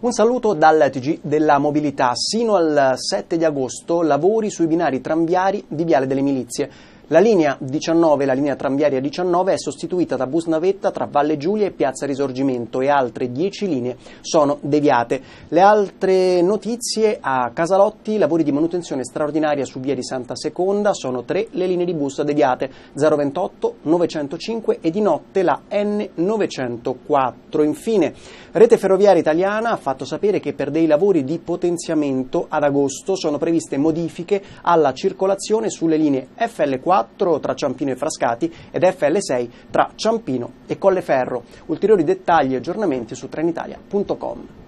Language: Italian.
Un saluto dal TG della mobilità. Sino al 7 di agosto lavori sui binari tranviari di Viale delle Milizie. La linea 19, la linea tranviaria 19, è sostituita da bus navetta tra Valle Giulia e Piazza Risorgimento e altre 10 linee sono deviate. Le altre notizie a Casalotti, lavori di manutenzione straordinaria su via di Santa Seconda, sono tre le linee di bus deviate 028, 905 e di notte la N904. Infine, Rete Ferroviaria Italiana ha fatto sapere che per dei lavori di potenziamento ad agosto sono previste modifiche alla circolazione sulle linee FL4 4 tra Ciampino e Frascati ed FL6 tra Ciampino e Colleferro. Ulteriori dettagli e aggiornamenti su trenitalia.com.